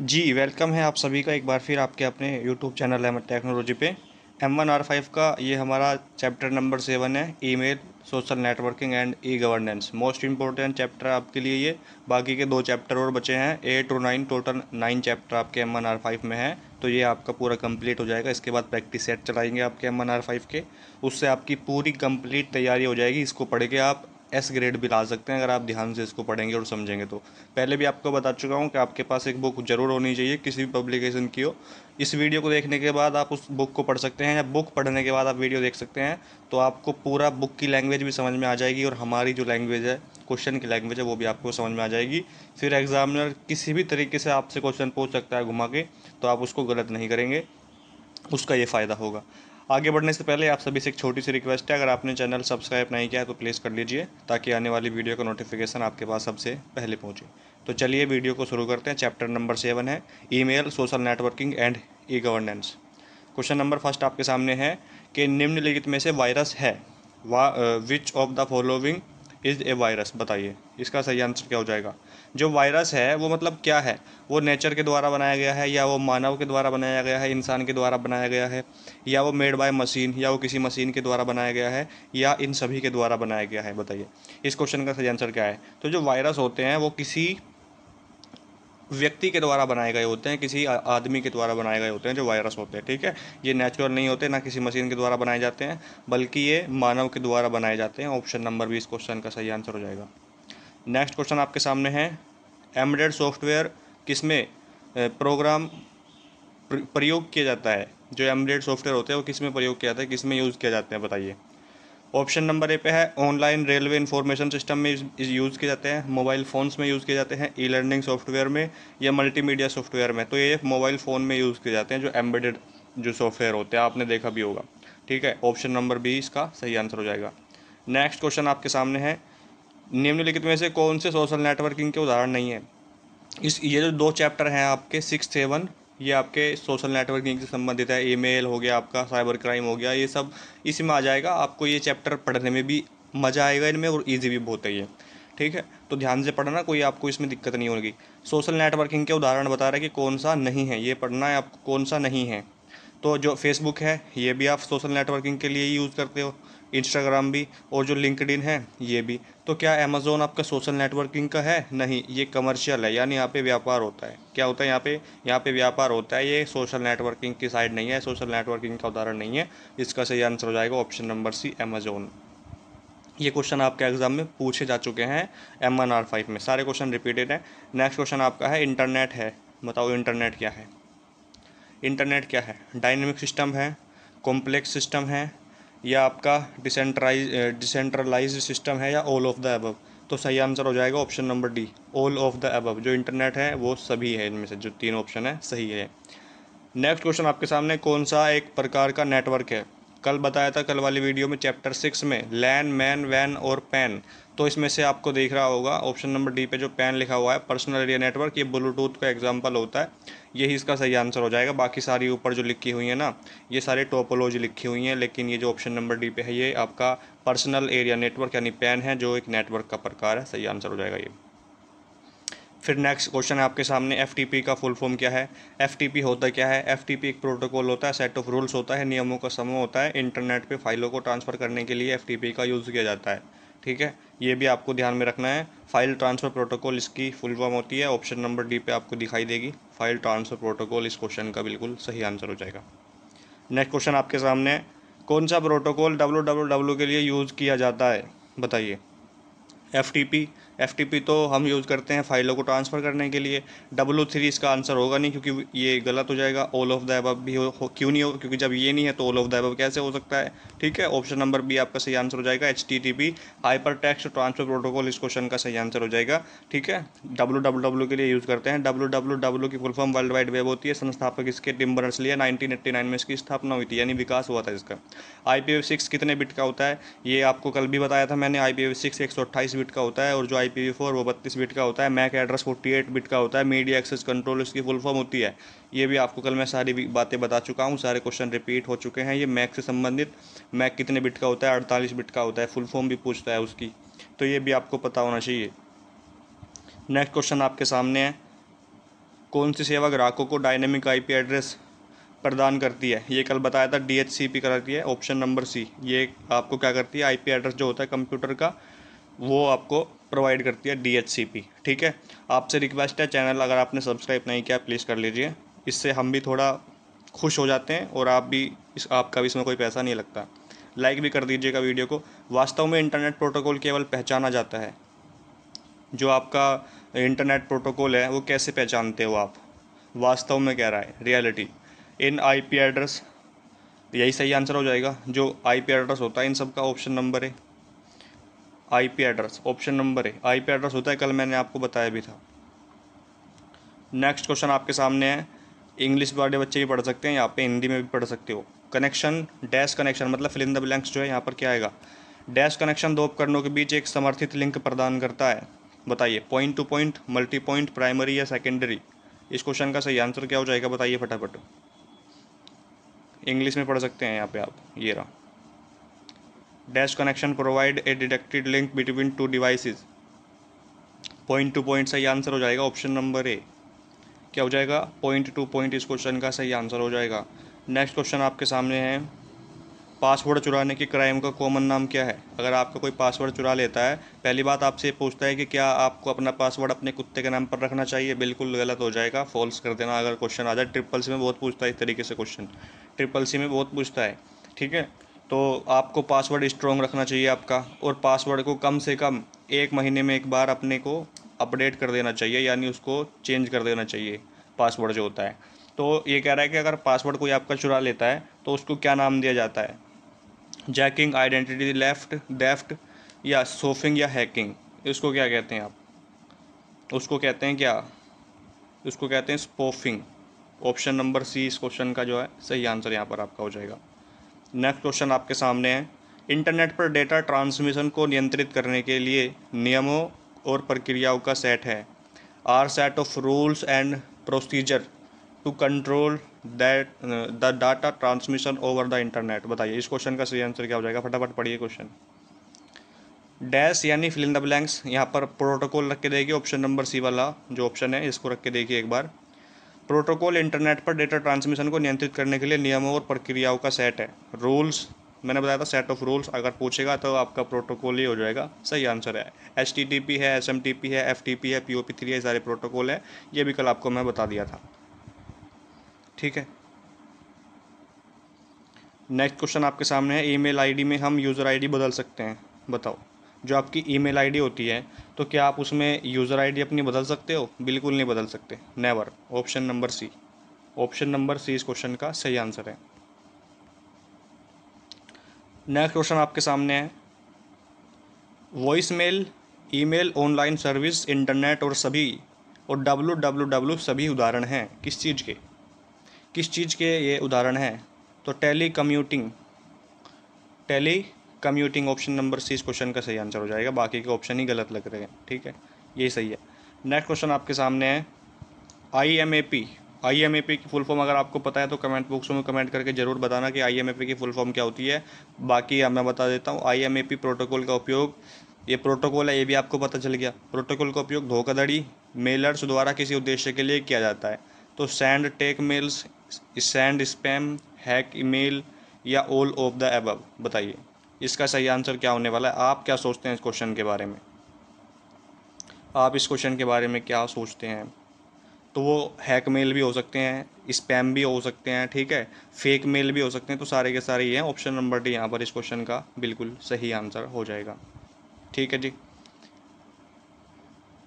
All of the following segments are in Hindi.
जी वेलकम है आप सभी का एक बार फिर आपके अपने यूट्यूब चैनल एम टेक्नोलॉजी पे एम वन आर फाइव का ये हमारा चैप्टर नंबर सेवन है email social networking and E governance most important chapter आपके लिए ये बाकी के दो चैप्टर और बचे हैं एट और नाइन टोटल नाइन चैप्टर आपके एम वन आर फाइव में है तो ये आपका पूरा कंप्लीट हो जाएगा इसके बाद प्रैक्टिस सेट चलाएंगे आपके एम वन आर फाइव के उससे आपकी पूरी कंप्लीट तैयारी हो जाएगी इसको पढ़ के आप एस ग्रेड भी ला सकते हैं अगर आप ध्यान से इसको पढ़ेंगे और समझेंगे तो पहले भी आपको बता चुका हूँ कि आपके पास एक बुक जरूर होनी चाहिए किसी भी पब्लिकेशन की हो इस वीडियो को देखने के बाद आप उस बुक को पढ़ सकते हैं या बुक पढ़ने के बाद आप वीडियो देख सकते हैं तो आपको पूरा बुक की लैंग्वेज भी समझ में आ जाएगी और हमारी जो लैंग्वेज है क्वेश्चन की लैंग्वेज है वो भी आपको समझ में आ जाएगी फिर एग्जामिनर किसी भी तरीके से आपसे क्वेश्चन पूछ सकता है घुमा के तो आप उसको गलत नहीं करेंगे उसका ये फ़ायदा होगा आगे बढ़ने से पहले आप सभी से एक छोटी सी रिक्वेस्ट है अगर आपने चैनल सब्सक्राइब नहीं किया है तो प्लीज़ कर लीजिए ताकि आने वाली वीडियो का नोटिफिकेशन आपके पास सबसे पहले पहुँचे तो चलिए वीडियो को शुरू करते हैं चैप्टर नंबर सेवन है email social networking and E governance question number first आपके सामने है कि निम्नलिखित में से वायरस है वा which of the following is a virus बताइए इसका सही आंसर क्या हो जाएगा जो वायरस है वो मतलब क्या है वो नेचर के द्वारा बनाया गया है या वो मानव के द्वारा बनाया गया है इंसान के द्वारा बनाया गया है या वो मेड बाय मशीन या वो किसी मशीन के द्वारा बनाया गया है या इन सभी के द्वारा बनाया गया है बताइए इस क्वेश्चन का सही आंसर क्या है तो जो वायरस होते हैं वो किसी व्यक्ति के द्वारा बनाए गए होते हैं किसी आदमी के द्वारा बनाए गए होते हैं जो वायरस होते हैं ठीक है ये नेचुरल नहीं होते ना किसी मशीन के द्वारा बनाए जाते हैं बल्कि ये मानव के द्वारा बनाए जाते हैं ऑप्शन नंबर बीस क्वेश्चन का सही आंसर हो जाएगा नेक्स्ट क्वेश्चन आपके सामने है एम्बेडेड सॉफ्टवेयर किसमें प्रोग्राम प्रयोग किया जाता है जो एम्बेडेड सॉफ्टवेयर होते हैं वो किस में प्रयोग किया जाता है किस में यूज़ किया जाते हैं बताइए ऑप्शन नंबर ए पे है ऑनलाइन रेलवे इंफॉर्मेशन सिस्टम में इस यूज़ किए जाते हैं मोबाइल फ़ोन्स में यूज़ किए जाते हैं ई लर्निंग सॉफ्टवेयर में या मल्टीमीडिया सॉफ्टवेयर में तो ये मोबाइल फ़ोन में यूज़ किए जाते हैं जो एम्बेडेड जो सॉफ्टवेयर होते हैं आपने देखा भी होगा ठीक है ऑप्शन नंबर बी इसका सही आंसर हो जाएगा नेक्स्ट क्वेश्चन आपके सामने है निम्नलिखित में से कौन से सोशल नेटवर्किंग के उदाहरण नहीं है इस ये जो दो चैप्टर हैं आपके सिक्स सेवन ये आपके सोशल नेटवर्किंग से संबंधित है ईमेल हो गया आपका साइबर क्राइम हो गया ये सब इसी में आ जाएगा आपको ये चैप्टर पढ़ने में भी मज़ा आएगा इनमें और ईजी भी बहुत है ये ठीक है तो ध्यान से पढ़ना कोई आपको इसमें दिक्कत नहीं होगी सोशल नेटवर्किंग के उदाहरण बता रहे कि कौन सा नहीं है ये पढ़ना है आपको कौन सा नहीं है तो जो फेसबुक है ये भी आप सोशल नेटवर्किंग के लिए यूज़ करते हो इंस्टाग्राम भी और जो लिंकड है ये भी तो क्या अमेज़ोन आपका सोशल नेटवर्किंग का है नहीं ये कमर्शियल है यानी यहाँ पे व्यापार होता है क्या होता है यहाँ पे यहाँ पे व्यापार होता है ये सोशल नेटवर्किंग की साइड नहीं है सोशल नेटवर्किंग का उदाहरण नहीं है इसका सही आंसर हो जाएगा ऑप्शन नंबर सी अमेज़ोन ये क्वेश्चन आपके एग्जाम में पूछे जा चुके हैं एम एन आर फाइव में सारे क्वेश्चन रिपीटेड हैं नेक्स्ट क्वेश्चन आपका है इंटरनेट है बताओ इंटरनेट क्या है इंटरनेट क्या है डायनेमिक सिस्टम है कॉम्प्लेक्स सिस्टम है या आपका डिसेंट्राइज डिसेंट्रलाइज सिस्टम है या ऑल ऑफ द एबव तो सही आंसर हो जाएगा option number D all of the above जो इंटरनेट है वो सभी है इनमें से जो तीन ऑप्शन है सही है नेक्स्ट क्वेश्चन आपके सामने कौन सा एक प्रकार का नेटवर्क है कल बताया था कल वाली वीडियो में चैप्टर सिक्स में लैन मैन वैन और पेन तो इसमें से आपको देख रहा होगा ऑप्शन नंबर डी पे जो पेन लिखा हुआ है पर्सनल एरिया नेटवर्क ये ब्लूटूथ का एग्जाम्पल होता है यही इसका सही आंसर हो जाएगा बाकी सारी ऊपर जो लिखी हुई है ना ये सारे टोपोलॉजी लिखी हुई हैं लेकिन ये जो ऑप्शन नंबर डी पे है ये आपका पर्सनल एरिया नेटवर्क यानी पेन है जो एक नेटवर्क का प्रकार है सही आंसर हो जाएगा ये फिर नेक्स्ट क्वेश्चन है आपके सामने एफ का फुल फॉर्म क्या है एफ होता क्या है एफ एक प्रोटोकॉल होता है सेट ऑफ रूल्स होता है नियमों का समूह होता है इंटरनेट पे फाइलों को ट्रांसफ़र करने के लिए एफ का यूज़ किया जाता है ठीक है ये भी आपको ध्यान में रखना है फाइल ट्रांसफ़र प्रोटोकॉल इसकी फुल फॉर्म होती है ऑप्शन नंबर डी पे आपको दिखाई देगी फाइल ट्रांसफ़र प्रोटोकॉल इस क्वेश्चन का बिल्कुल सही आंसर हो जाएगा नेक्स्ट क्वेश्चन आपके सामने है कौन सा प्रोटोकॉल डब्ल्यू के लिए यूज़ किया जाता है बताइए एफ एफ तो हम यूज़ करते हैं फाइलों को ट्रांसफ़र करने के लिए डब्लू थ्री इसका आंसर होगा नहीं क्योंकि ये गलत हो जाएगा ऑल ऑफ द एबब भी हो, हो क्यों नहीं हो क्योंकि जब ये नहीं है तो ऑल ऑफ द एबब कैसे हो सकता है ठीक है ऑप्शन नंबर बी आपका सही आंसर हो जाएगा H T T P hyper text transfer protocol इस क्वेश्चन का सही आंसर हो जाएगा ठीक है डब्लू डब्लू डब्लू के लिए यूज़ करते हैं डब्लू डब्लू डब्लू की full form world wide web होती है संस्थापक इसके टिम्बर्स लिया नाइनटीन एट्टी नाइन में इसकी स्थापना हुई थी यानी विकास हुआ था इसका आई पी सिक्स कितने बिट का होता है ये आपको कल भी बताया था मैंने आई पी सिक्स एक सौ अट्ठाईस बिट का होता है और जो आई आई वो बत्तीस बिट का होता है MAC address forty eight bit का होता है मीडिया एक्सेस कंट्रोल इसकी फुल फॉर्म होती है ये भी आपको कल मैं सारी बातें बता चुका हूँ सारे क्वेश्चन रिपीट हो चुके हैं ये मैक से संबंधित मैक कितने बिट का होता है अड़तालीस बिट का होता है फुल फॉर्म भी पूछता है उसकी तो ये भी आपको पता होना चाहिए नेक्स्ट क्वेश्चन आपके सामने है कौन सी सेवा ग्राहकों को डायनेमिक आईपी एड्रेस प्रदान करती है ये कल बताया था डीएचसीपी एच कराती है ऑप्शन नंबर सी ये आपको क्या करती है आईपी एड्रेस जो होता है कंप्यूटर का वो आपको प्रोवाइड करती है डी ठीक है आपसे रिक्वेस्ट है चैनल अगर आपने सब्सक्राइब नहीं किया प्लीज़ कर लीजिए इससे हम भी थोड़ा खुश हो जाते हैं और आप भी इस आपका भी इसमें कोई पैसा नहीं लगता लाइक भी कर दीजिएगा वीडियो को वास्तव में इंटरनेट प्रोटोकॉल केवल पहचाना जाता है जो आपका इंटरनेट प्रोटोकॉल है वो कैसे पहचानते हो आप वास्तव में कह रहा है रियलिटी इन आईपी एड्रेस यही सही आंसर हो जाएगा जो आईपी एड्रेस होता है इन सब का ऑप्शन नंबर है IP address option number A IP address होता है कल मैंने आपको बताया भी था नेक्स्ट क्वेश्चन आपके सामने है इंग्लिश वाले बच्चे भी पढ़ सकते हैं यहाँ पे हिंदी में भी पढ़ सकते हो कनेक्शन डैश कनेक्शन मतलब फिल इन द ब्लैंक्स जो है यहाँ पर क्या आएगा डैश कनेक्शन दो उपकरणों के बीच एक समर्थित लिंक प्रदान करता है बताइए point to point multi point primary या सेकेंडरी इस क्वेश्चन का सही आंसर क्या हो जाएगा बताइए फटाफट इंग्लिश में पढ़ सकते हैं यहाँ पे आप ये रहा dash connection provide a dedicated link between two devices point to point सही आंसर हो जाएगा ऑप्शन नंबर ए क्या हो जाएगा पॉइंट टू पॉइंट इस क्वेश्चन का सही आंसर हो जाएगा नेक्स्ट क्वेश्चन आपके सामने है पासवर्ड चुराने के क्राइम का कॉमन नाम क्या है अगर आपका कोई पासवर्ड चुरा लेता है पहली बात आपसे पूछता है कि क्या आपको अपना पासवर्ड अपने कुत्ते के नाम पर रखना चाहिए बिल्कुल गलत हो जाएगा फॉल्स कर देना अगर क्वेश्चन आ जाए ट्रिपल सी में बहुत पूछता है इस तरीके से क्वेश्चन ट्रिपल सी में बहुत पूछता है ठीक है तो आपको पासवर्ड स्ट्रॉन्ग रखना चाहिए आपका और पासवर्ड को कम से कम एक महीने में एक बार अपने को अपडेट कर देना चाहिए यानी उसको चेंज कर देना चाहिए पासवर्ड जो होता है तो ये कह रहा है कि अगर पासवर्ड कोई आपका चुरा लेता है तो उसको क्या नाम दिया जाता है जैकिंग आइडेंटिटी लेफ्ट डेफ्ट या सोफिंग या हैकिंग इसको क्या कहते हैं आप उसको कहते हैं क्या उसको कहते हैं स्पोफिंग ऑप्शन नंबर सी इस क्वेश्चन का जो है सही आंसर यहाँ पर आपका हो जाएगा नेक्स्ट क्वेश्चन आपके सामने है इंटरनेट पर डेटा ट्रांसमिशन को नियंत्रित करने के लिए नियमों और प्रक्रियाओं का सेट है are set of rules and procedure to control that the data transmission over the internet बताइए इस क्वेश्चन का सही आंसर क्या हो जाएगा फटाफट पढ़िए क्वेश्चन डैश यानी फिल इन द ब्लैंक्स यहाँ पर प्रोटोकॉल रख के देखिए ऑप्शन नंबर सी वाला जो ऑप्शन है इसको रख के देखिए एक बार प्रोटोकॉल इंटरनेट पर डेटा ट्रांसमिशन को नियंत्रित करने के लिए नियमों और प्रक्रियाओं का सेट है रूल्स मैंने बताया था सेट ऑफ रूल्स अगर पूछेगा तो आपका प्रोटोकॉल ही हो जाएगा सही आंसर है एच है एस है एफ है पी ओ पी थ्री है सारे प्रोटोकॉल है ये भी कल आपको मैं बता दिया था ठीक है नेक्स्ट क्वेश्चन आपके सामने है ईमेल आईडी में हम यूज़र आईडी बदल सकते हैं बताओ जो आपकी ईमेल आईडी होती है तो क्या आप उसमें यूज़र आईडी अपनी बदल सकते हो बिल्कुल नहीं बदल सकते never option number C option number C इस क्वेश्चन का सही आंसर है नेक्स्ट क्वेश्चन आपके सामने है voice mail mail online service internet और सभी और डब्लू डब्लू डब्लू सभी उदाहरण हैं किस चीज़ के किस चीज़ के ये उदाहरण हैं तो telecommuting telecommuting option number C इस क्वेश्चन का सही आंसर हो जाएगा बाकी के ऑप्शन ही गलत लग रहे हैं ठीक है यही सही है नेक्स्ट क्वेश्चन आपके सामने है I M A P I M A P की फुल फॉर्म अगर आपको पता है तो कमेंट बॉक्स में कमेंट करके ज़रूर बताना कि आई एम ए पी की फुल फॉर्म क्या होती है बाकी मैं बता देता हूँ I M A P protocol का उपयोग ये प्रोटोकॉल है ये भी आपको पता चल गया प्रोटोकॉल का उपयोग धोखाधड़ी मेलर्स द्वारा किसी उद्देश्य के लिए किया जाता है तो send take mails send spam hack email या ऑल ऑफ द एबव बताइए इसका सही आंसर क्या होने वाला है आप क्या सोचते हैं इस क्वेश्चन के बारे में आप इस क्वेश्चन के बारे में क्या सोचते हैं तो वो हैक मेल भी हो सकते हैं स्पैम भी हो सकते हैं ठीक है फेक मेल भी हो सकते हैं तो सारे के सारे ये हैं ऑप्शन नंबर डी यहाँ पर इस क्वेश्चन का बिल्कुल सही आंसर हो जाएगा ठीक है जी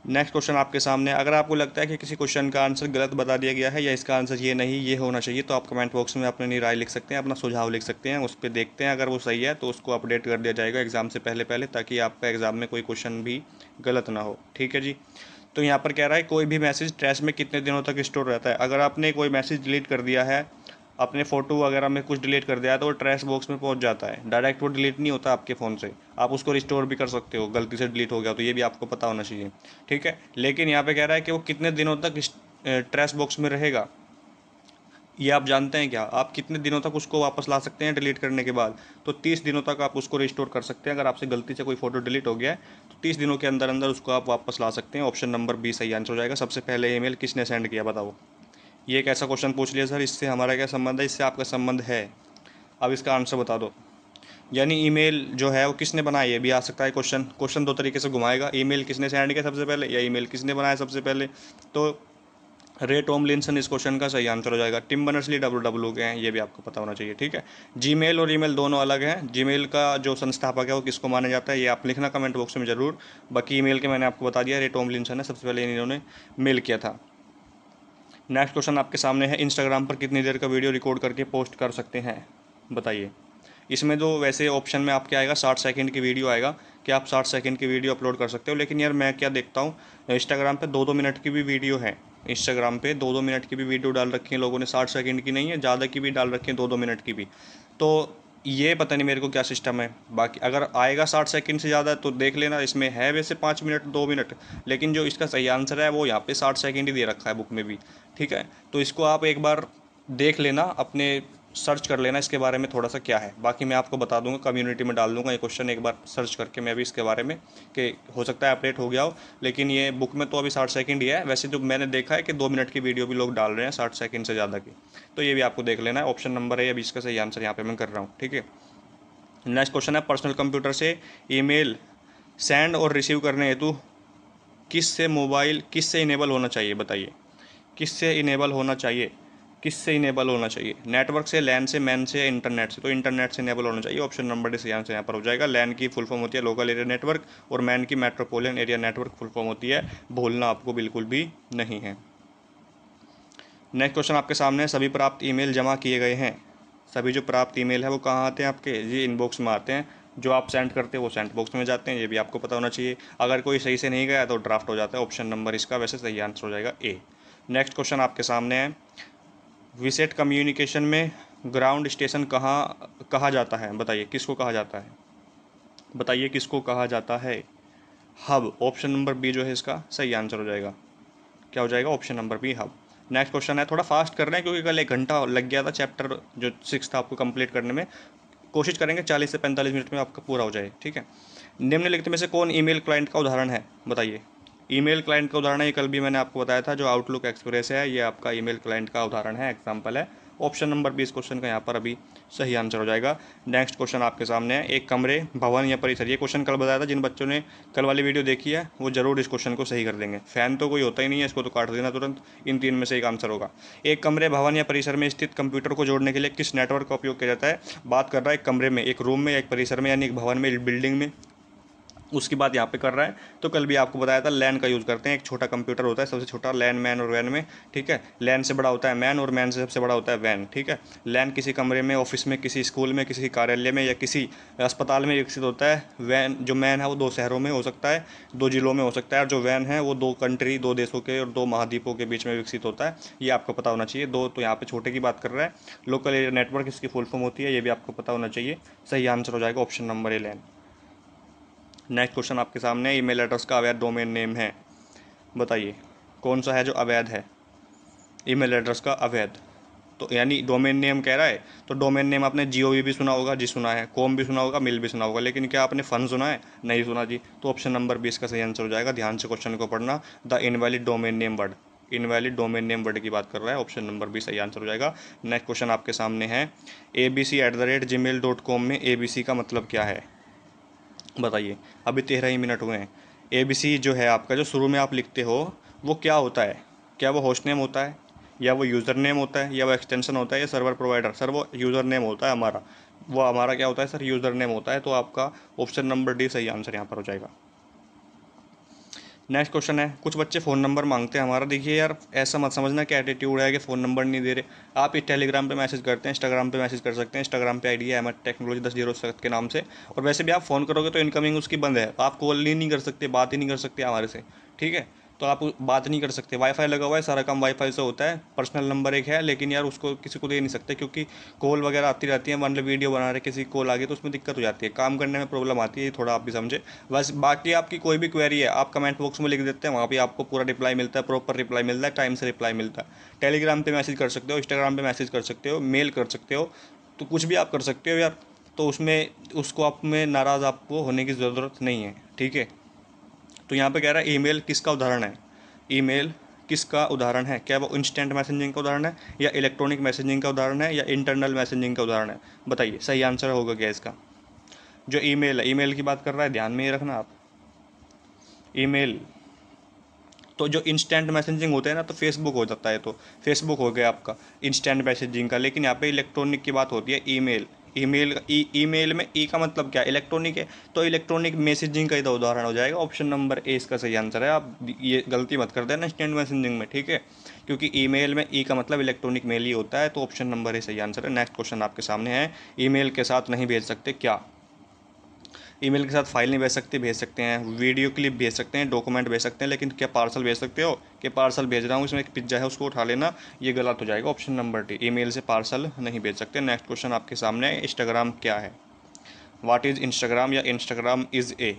नेक्स्ट क्वेश्चन आपके सामने अगर आपको लगता है कि किसी क्वेश्चन का आंसर गलत बता दिया गया है या इसका आंसर ये नहीं ये होना चाहिए तो आप कमेंट बॉक्स में अपनी राय लिख सकते हैं अपना सुझाव लिख सकते हैं उस पर देखते हैं अगर वो सही है तो उसको अपडेट कर दिया जाएगा एग्ज़ाम से पहले पहले ताकि आपका एग्ज़ाम में कोई क्वेश्चन भी गलत ना हो ठीक है जी तो यहाँ पर कह रहा है कोई भी मैसेज ट्रैश में कितने दिनों तक स्टोर रहता है अगर आपने कोई मैसेज डिलीट कर दिया है अपने फ़ोटो वगैरह में कुछ डिलीट कर दिया तो वो ट्रैश बॉक्स में पहुंच जाता है डायरेक्ट वो डिलीट नहीं होता आपके फ़ोन से आप उसको रिस्टोर भी कर सकते हो गलती से डिलीट हो गया तो ये भी आपको पता होना चाहिए ठीक है लेकिन यहाँ पर कह रहा है कि वो कितने दिनों तक ट्रैश बॉक्स में रहेगा ये आप जानते हैं क्या आप कितने दिनों तक उसको वापस ला सकते हैं डिलीट करने के बाद तो तीस दिनों तक आप उसको रिस्टोर कर सकते हैं अगर आपसे गलती से कोई फोटो डिलीट हो गया है तो तीस दिनों के अंदर अंदर उसको आप वापस ला सकते हैं ऑप्शन नंबर बी सही आंसर हो जाएगा सबसे पहले ईमेल किसने सेंड किया बताओ ये एक ऐसा क्वेश्चन पूछ लिया सर इससे हमारा क्या संबंध है इससे आपका संबंध है अब इसका आंसर बता दो यानी ईमेल जो है वो किसने बनाई ये भी आ सकता है क्वेश्चन क्वेश्चन दो तरीके से घुमाएगा ईमेल किसने सेंड किया सबसे पहले या ईमेल किसने बनाया सबसे पहले तो रे लिंसन इस क्वेश्चन का सही आंसर हो जाएगा टिम बनर्सली डब्ल्यू डब्ल्यू के हैं ये भी आपको पता होना चाहिए ठीक है मेल और ईमेल दोनों अलग हैं मेल का जो संस्थापक है वो किसको माना जाता है ये आप लिखना कमेंट बॉक्स में ज़रूर बाकी ईमेल के मैंने आपको बता दिया रे लिंसन है सबसे पहले इन्होंने मेल किया था नेक्स्ट क्वेश्चन आपके सामने है इंस्टाग्राम पर कितनी देर का वीडियो रिकॉर्ड करके पोस्ट कर सकते हैं बताइए इसमें जो तो वैसे ऑप्शन में आपके आएगा साठ सेकेंड की वीडियो आएगा कि आप साठ सेकेंड की वीडियो अपलोड कर सकते हो लेकिन यार मैं क्या देखता हूँ इंस्टाग्राम पे दो दो मिनट की भी वीडियो है इंस्टाग्राम पे दो दो मिनट की भी वीडियो डाल रखी है लोगों ने साठ सेकेंड की नहीं है ज़्यादा की भी डाल रखी है दो दो मिनट की भी तो ये पता नहीं मेरे को क्या सिस्टम है बाकी अगर आएगा साठ सेकंड से ज़्यादा तो देख लेना इसमें है वैसे पाँच मिनट दो मिनट लेकिन जो इसका सही आंसर है वो यहाँ पे साठ सेकंड ही दे रखा है बुक में भी ठीक है तो इसको आप एक बार देख लेना अपने सर्च कर लेना इसके बारे में थोड़ा सा क्या है बाकी मैं आपको बता दूंगा कम्युनिटी में डाल दूंगा ये क्वेश्चन एक बार सर्च करके मैं भी इसके बारे में कि हो सकता है अपडेट हो गया हो लेकिन ये बुक में तो अभी साठ सेकंड ही है वैसे जो तो मैंने देखा है कि दो मिनट की वीडियो भी लोग डाल रहे हैं साठ सेकेंड से ज़्यादा की तो ये भी आपको देख लेना है ऑप्शन नंबर है अभी इसका सही आंसर यहाँ पर मैं कर रहा हूँ ठीक है नेक्स्ट क्वेश्चन है पर्सनल कंप्यूटर से ई सेंड और रिसीव करने हेतु किस से मोबाइल किस से इनेबल होना चाहिए बताइए किस से इनेबल होना चाहिए किससे इनेबल होना चाहिए नेटवर्क से लैन से मैन से इंटरनेट से तो इंटरनेट से इनेबल होना चाहिए ऑप्शन नंबर डी से आंसर यहाँ पर हो जाएगा लैन की फुल फॉर्म होती है लोकल एरिया नेटवर्क और मैन की metropolitan area network full form होती है भूलना आपको बिल्कुल भी नहीं है नेक्स्ट क्वेश्चन आपके सामने सभी प्राप्त ईमेल जमा किए गए हैं सभी जो प्राप्त ईमेल है वो कहाँ आते हैं आपके ये इनबॉक्स में आते हैं जो आप सेंड करते हैं वो सेंड बॉक्स में जाते हैं ये भी आपको पता होना चाहिए अगर कोई सही से नहीं गया तो ड्राफ्ट हो जाता है ऑप्शन नंबर इसका वैसे सही आंसर हो जाएगा ए नेक्स्ट क्वेश्चन आपके सामने है विसेट कम्युनिकेशन में ग्राउंड स्टेशन कहाँ कहा जाता है बताइए किसको कहा जाता है बताइए किसको कहा जाता है हब ऑप्शन नंबर बी जो है इसका सही आंसर हो जाएगा क्या हो जाएगा option number B hub next question है थोड़ा फास्ट कर रहे हैं क्योंकि कल एक घंटा लग गया था चैप्टर जो सिक्स था आपको कंप्लीट करने में कोशिश करेंगे चालीस से पैंतालीस मिनट में आपका पूरा हो जाए ठीक है निम्नलिखित में से कौन ईमेल क्लाइंट का उदाहरण है बताइए ईमेल क्लाइंट का उदाहरण ये कल भी मैंने आपको बताया था जो आउटलुक एक्सप्रेस है ये आपका ईमेल क्लाइंट का उदाहरण है एग्जाम्पल है ऑप्शन नंबर बी इस क्वेश्चन का यहाँ पर अभी सही आंसर हो जाएगा नेक्स्ट क्वेश्चन आपके सामने है एक कमरे भवन या परिसर ये क्वेश्चन कल बताया था जिन बच्चों ने कल वाली वीडियो देखी है वो जरूर इस क्वेश्चन को सही कर देंगे फैन तो कोई होता ही नहीं है इसको तो काट देना तुरंत इन तीन में से एक आंसर होगा एक कमरे भवन या परिसर में स्थित कंप्यूटर को जोड़ने के लिए किस नेटवर्क का उपयोग किया जाता है बात कर रहा है एक कमरे में एक रूम में एक परिसर में यानी एक भवन में बिल्डिंग में उसकी बात यहाँ पे कर रहा है तो कल भी आपको बताया था लैन का यूज़ करते हैं एक छोटा कंप्यूटर होता है सबसे छोटा लैन मैन और वैन में ठीक है लैन से बड़ा होता है मैन और मैन से सबसे बड़ा होता है वैन ठीक है लैन किसी कमरे में ऑफिस में किसी स्कूल में किसी कार्यालय में या किसी अस्पताल में विकसित होता है वैन जो मैन है वो दो शहरों में हो सकता है दो जिलों में हो सकता है और जो वैन है वो दो कंट्री दो देशों के और दो महाद्वीपों के बीच में विकसित होता है ये आपको पता होना चाहिए दो तो यहाँ पर छोटे की बात कर रहा है लोकल एरिया नेटवर्क इसकी फुल फॉर्म होती है ये भी आपको पता होना चाहिए सही आंसर हो जाएगा option number A LAN next question आपके सामने ई मेल एड्रेस का अवैध डोमेन नेम है बताइए कौन सा है जो अवैध है ई मेल एड्रेस का अवैध तो यानी डोमेन नेम कह रहा है तो डोमेन नेम आपने जी भी, भी सुना होगा जी सुना है कॉम भी सुना होगा मिल भी सुना होगा लेकिन क्या आपने फन सुना है नहीं सुना जी तो ऑप्शन नंबर बीस का सही आंसर हो जाएगा ध्यान से क्वेश्चन को पढ़ना the invalid domain name word invalid domain name word की बात कर रहा है ऑप्शन नंबर बीस सही आंसर हो जाएगा नेक्स्ट क्वेश्चन आपके सामने है A B C at the rate Gmail dot com में ए बी सी का मतलब क्या है बताइए अभी तेरह ही मिनट हुए हैं ए बी सी जो है आपका जो शुरू में आप लिखते हो वो क्या होता है क्या वो होस्ट नेम होता है या वो यूज़र नेम होता है या वो एक्सटेंशन होता है या सर्वर प्रोवाइडर सर वो यूज़र नेम होता है हमारा वो हमारा क्या होता है सर यूज़र नेम होता है तो आपका ऑप्शन नंबर डी सही आंसर यहाँ पर हो जाएगा नेक्स्ट क्वेश्चन है कुछ बच्चे फ़ोन नंबर मांगते हैं हमारा देखिए यार ऐसा मत समझना कि एटीट्यूड है कि फ़ोन नंबर नहीं दे रहे आप इस टेलीग्राम पे मैसेज करते हैं इंस्टाग्राम पे मैसेज कर सकते हैं इंस्टाग्राम पे आईडी है एम टेक्नोलॉजी दस जीरो के नाम से और वैसे भी आप फ़ोन करोगे तो इनकमिंग उसकी बंद है आप कॉल ही नहीं कर सकते बात ही नहीं कर सकते हमारे से ठीक है तो आप बात नहीं कर सकते वाईफाई लगा हुआ है सारा काम वाईफाई से होता है पर्सनल नंबर एक है लेकिन यार उसको किसी को दे नहीं सकते क्योंकि कॉल वगैरह आती रहती है मान लो वीडियो बना रहे किसी कॉल आ गई तो उसमें दिक्कत हो जाती है काम करने में प्रॉब्लम आती है थोड़ा आप भी समझे बस बाकी आपकी कोई भी क्वेरी है आप कमेंट बॉक्स में लिख देते हैं वहाँ पर आपको पूरा रिप्लाई मिलता है प्रॉपर रिप्लाई मिलता है टाइम से रिप्लाई मिलता है टेलीग्राम पर मैसेज कर सकते हो इंस्टाग्राम पर मैसेज कर सकते हो मेल कर सकते हो तो कुछ भी आप कर सकते हो यार तो उसमें उसको आप में नाराज़ आपको होने की ज़रूरत नहीं है ठीक है तो यहाँ पे कह रहा है ईमेल किसका उदाहरण है ईमेल किसका उदाहरण है क्या वो इंस्टेंट मैसेजिंग का उदाहरण है या इलेक्ट्रॉनिक मैसेजिंग का उदाहरण है या इंटरनल मैसेजिंग का उदाहरण है बताइए सही आंसर होगा क्या इसका जो ईमेल है ईमेल की बात कर रहा है ध्यान में ही रखना आप ईमेल तो जो इंस्टेंट मैसेजिंग होते हैं ना तो फेसबुक हो जाता है तो फेसबुक हो गया आपका इंस्टेंट मैसेजिंग का लेकिन यहाँ पे इलेक्ट्रॉनिक की बात होती है ईमेल ईमेल ई ईमेल में ई का मतलब क्या इलेक्ट्रॉनिक है तो इलेक्ट्रॉनिक मैसेजिंग का इधर उदाहरण हो जाएगा ऑप्शन नंबर ए इसका सही आंसर है आप ये गलती मत कर देना इंस्टेंट मैसेजिंग में ठीक है क्योंकि ईमेल में ई का मतलब इलेक्ट्रॉनिक मेल ही होता है तो ऑप्शन नंबर ए सही आंसर है नेक्स्ट क्वेश्चन आपके सामने है मेल के साथ नहीं भेज सकते क्या ईमेल के साथ फाइल नहीं भेज सकते भेज सकते हैं वीडियो क्लिप भेज सकते हैं डॉक्यूमेंट भेज सकते हैं लेकिन क्या पार्सल भेज सकते हो कि पार्सल भेज रहा हूँ इसमें एक पिज्ज़ा है उसको उठा लेना ये गलत हो जाएगा ऑप्शन नंबर डी ई से पार्सल नहीं भेज सकते नेक्स्ट क्वेश्चन आपके सामने है इंस्टाग्राम क्या है वाट इज़ इंस्टाग्राम या इंस्टाग्राम इज़ ए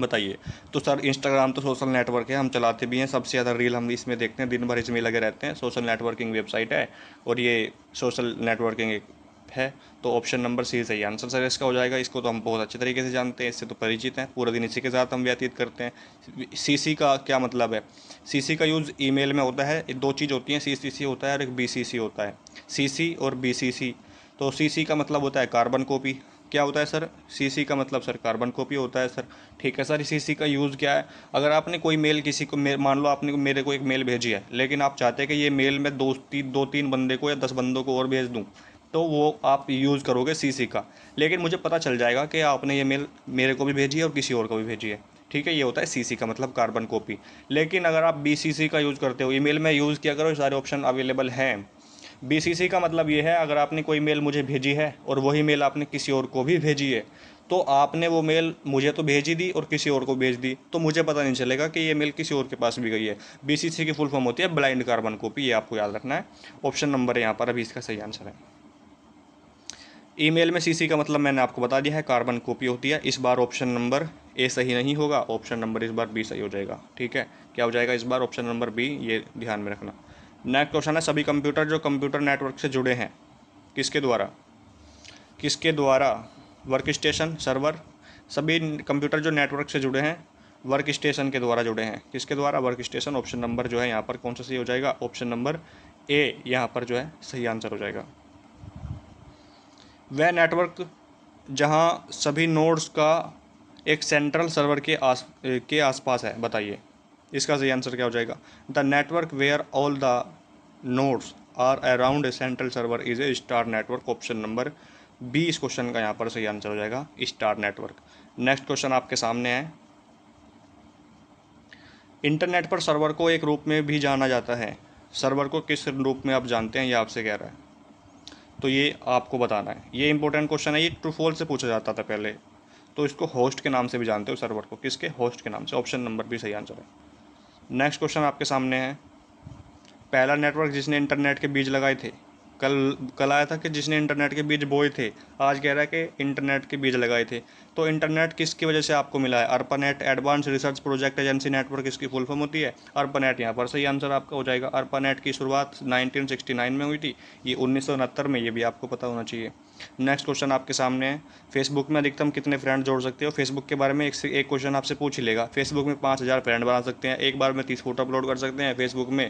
बताइए तो सर इंस्टाग्राम तो सोशल नेटवर्क है हम चलाते भी हैं सबसे ज़्यादा रील हम इसमें देखते हैं दिन भर इसमें लगे रहते हैं सोशल नेटवर्किंग वेबसाइट है और ये सोशल नेटवर्किंग एक है तो ऑप्शन नंबर सी सही आंसर सर इसका हो जाएगा इसको तो हम बहुत अच्छे तरीके से जानते हैं इससे तो परिचित हैं पूरा दिन इसी के साथ हम व्यतीत करते हैं सीसी का क्या मतलब है सीसी का यूज़ ईमेल में होता है दो चीज़ होती हैं सीसीसी होता है और एक बीसीसी होता है सीसी और बीसीसी तो सीसी का मतलब होता है कार्बन कॉपी क्या होता है सर सीसी का मतलब सर कार्बन कॉपी होता है सर ठीक है सर सीसी का यूज़ क्या है अगर आपने कोई मेल किसी को मान लो आपने मेरे को एक मेल भेजी है लेकिन आप चाहते हैं कि ये मेल मैं दो तीन दो तीन बंदे को या दस बंदों को और भेज दूँ तो वो आप यूज़ करोगे सीसी का लेकिन मुझे पता चल जाएगा कि आपने ये मेल मेरे को भी भेजी है और किसी और को भी भेजी है ठीक है ये होता है सीसी का मतलब कार्बन कॉपी लेकिन अगर आप बीसीसी का यूज़ करते हो ईमेल में यूज़ किया करो सारे ऑप्शन अवेलेबल हैं बीसीसी का मतलब ये है अगर आपने कोई मेल मुझे भेजी है और वही मेल आपने किसी और को भी भेजी है तो आपने वो मेल मुझे तो भेजी दी और किसी और को भेज दी तो मुझे पता नहीं चलेगा कि ये मेल किसी और के पास भी गई है बीसीसी की फुल फॉर्म होती है ब्लाइंड कार्बन कॉपी ये आपको याद रखना है ऑप्शन नंबर है यहाँ पर अभी इसका सही आंसर है ईमेल में सीसी का मतलब मैंने आपको बता दिया है कार्बन कॉपी होती है इस बार ऑप्शन नंबर ए सही नहीं होगा ऑप्शन नंबर इस बार बी सही हो जाएगा ठीक है क्या हो जाएगा इस बार ऑप्शन नंबर बी ये ध्यान में रखना नेक्स्ट क्वेश्चन है सभी कंप्यूटर जो कंप्यूटर नेटवर्क से जुड़े हैं किसके द्वारा किसके द्वारा वर्क स्टेशन सर्वर सभी कंप्यूटर जो नेटवर्क से जुड़े हैं वर्क स्टेशन के द्वारा जुड़े हैं किसके द्वारा वर्क स्टेशन ऑप्शन नंबर जो है यहाँ पर कौन सा सही हो जाएगा ऑप्शन नंबर ए यहाँ पर जो है सही आंसर हो जाएगा वह नेटवर्क जहां सभी नोड्स का एक सेंट्रल सर्वर के आस के आसपास है बताइए इसका सही आंसर क्या हो जाएगा the network where all the nodes are around a central server is a star network option number B इस क्वेश्चन का यहाँ पर सही आंसर हो जाएगा स्टार नेटवर्क नेक्स्ट क्वेश्चन आपके सामने है इंटरनेट पर सर्वर को एक रूप में भी जाना जाता है सर्वर को किस रूप में आप जानते हैं यह आपसे कह रहा है तो ये आपको बताना है ये इंपॉर्टेंट क्वेश्चन है ये ट्रू से पूछा जाता था पहले तो इसको होस्ट के नाम से भी जानते हो सर्वर को किसके होस्ट के नाम से ऑप्शन नंबर भी सही आंसर है नेक्स्ट क्वेश्चन आपके सामने है पहला नेटवर्क जिसने इंटरनेट के बीज लगाए थे कल कल आया था कि जिसने इंटरनेट के बीज बोए थे आज कह रहा है कि इंटरनेट के बीज लगाए थे तो इंटरनेट किसकी वजह से आपको मिला है ARPANET advance research project agency network इसकी फुल फॉर्म होती है अर्पानेट यहाँ पर सही आंसर आपका हो जाएगा अर्पानेट की शुरुआत 1969 में हुई थी ये उन्नीस में ये भी आपको पता होना चाहिए नेक्स्ट क्वेश्चन आपके सामने है फेसबुक में अधिकतम कितने फ्रेंड जोड़ सकते हो फेसबुक के बारे में एक एक क्वेश्चन आपसे पूछ ही लेगा फेसबुक में पाँच हज़ार फ्रेंड बना सकते हैं एक बार में तीस फोटो अपलोड कर सकते हैं फेसबुक में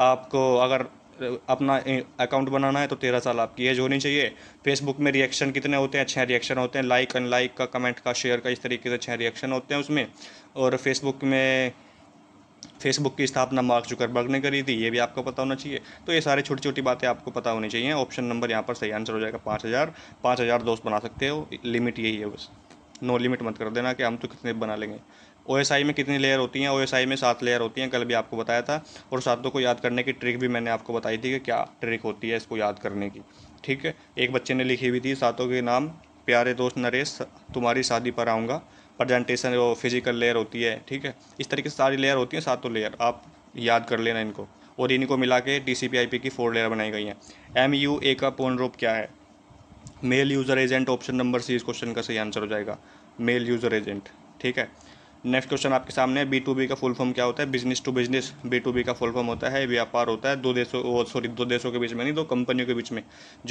आपको अगर अपना अकाउंट बनाना है तो तेरह साल आपकी एज होनी चाहिए फेसबुक में रिएक्शन कितने होते हैं छः रिएक्शन होते हैं लाइक अनलाइक का कमेंट का शेयर का इस तरीके से छः रिएक्शन होते हैं उसमें और फेसबुक में फेसबुक की स्थापना मार्क जुकरबर्ग ने करी थी ये भी आपको पता होना चाहिए तो ये सारी छोटी छोटी बातें आपको पता होनी चाहिए ऑप्शन नंबर यहाँ पर सही आंसर हो जाएगा पाँच हज़ार पाँच हज़ार दोस्त बना सकते हो लिमिट यही है बस नो लिमिट मत कर देना कि हम तो कितने बना लेंगे ओ में कितनी लेयर होती हैं ओ में सात लेयर होती हैं कल भी आपको बताया था और सातों को याद करने की ट्रिक भी मैंने आपको बताई थी कि क्या ट्रिक होती है इसको याद करने की ठीक है एक बच्चे ने लिखी हुई थी सातों के नाम प्यारे दोस्त नरेश तुम्हारी शादी पर आऊँगा प्रजेंटेशन वो फिजिकल लेयर होती है ठीक है इस तरीके से सारी लेयर होती हैं सातों लेयर आप याद कर लेना इनको और इन्हीं को मिला के डी की फोर लेयर बनाई गई हैं एम यू ए का पूर्ण रूप क्या है mail user agent option number C इस क्वेश्चन का सही आंसर हो जाएगा मेल यूज़र एजेंट ठीक है नेक्स्ट क्वेश्चन आपके सामने बी टू बी का फुल फॉर्म क्या होता है business to business B to B का फुल फॉर्म होता है व्यापार होता है दो देशों सॉरी दो देशों के बीच में नहीं दो कंपनियों के बीच में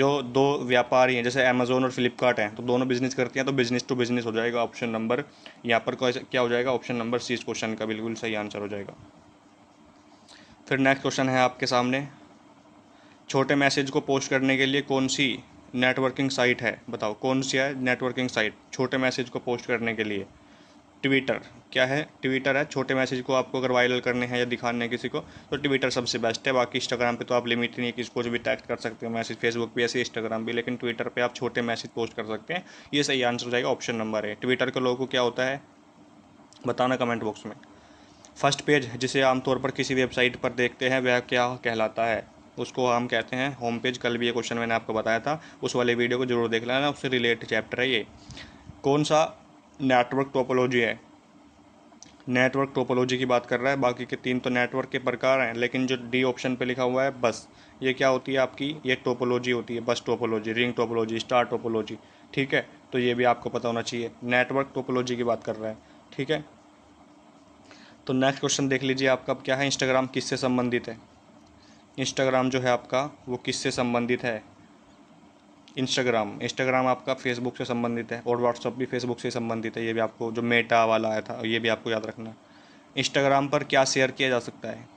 जो दो व्यापारी हैं जैसे अमेजोन और फ्लिपकार्ट हैं तो दोनों बिजनेस करती हैं तो बिजनेस टू बिजनेस हो जाएगा ऑप्शन नंबर यहाँ पर क्या हो जाएगा ऑप्शन नंबर सी इस क्वेश्चन का बिल्कुल सही आंसर हो जाएगा फिर नेक्स्ट क्वेश्चन है आपके सामने छोटे मैसेज को पोस्ट करने के लिए कौन सी नेटवर्किंग साइट है बताओ कौन सी है नेटवर्किंग साइट छोटे मैसेज को पोस्ट करने के लिए ट्विटर क्या है ट्विटर है छोटे मैसेज को आपको अगर वायरल करने हैं या दिखाने हैं किसी को तो ट्विटर सबसे बेस्ट है बाकी इंस्टाग्राम पे तो आप लिमिट नहीं है किसको जो भी टैक्ट कर सकते हो मैसेज फेसबुक पे ऐसे इंस्टाग्राम भी लेकिन ट्विटर पे आप छोटे मैसेज पोस्ट कर सकते हैं ये सही आंसर हो जाएगा ऑप्शन नंबर है ट्विटर के लोगों को क्या होता है बताना कमेंट बॉक्स में फर्स्ट पेज जिसे आमतौर पर किसी वेबसाइट पर देखते हैं वह क्या कहलाता है उसको हम कहते हैं होम पेज कल भी ये क्वेश्चन मैंने आपको बताया था उस वाले वीडियो को जरूर देख लेना उससे रिलेटेड चैप्टर है ये कौन सा नेटवर्क टोपोलॉजी है नेटवर्क टोपोलॉजी की बात कर रहा है बाकी के तीन तो नेटवर्क के प्रकार हैं लेकिन जो डी ऑप्शन पे लिखा हुआ है बस ये क्या होती है आपकी ये टोपोलॉजी होती है bus topology ring topology star topology ठीक है तो ये भी आपको पता होना चाहिए नेटवर्क टोपोलॉजी की बात कर रहा है ठीक है तो नेक्स्ट क्वेश्चन देख लीजिए आपका क्या है इंस्टाग्राम किससे संबंधित है इंस्टाग्राम जो है आपका वो किससे संबंधित है इंस्टाग्राम इंस्टाग्राम आपका फेसबुक से संबंधित है और व्हाट्सअप भी फेसबुक से संबंधित है ये भी आपको जो मेटा वाला आया था ये भी आपको याद रखना इंस्टाग्राम पर क्या शेयर किया जा सकता है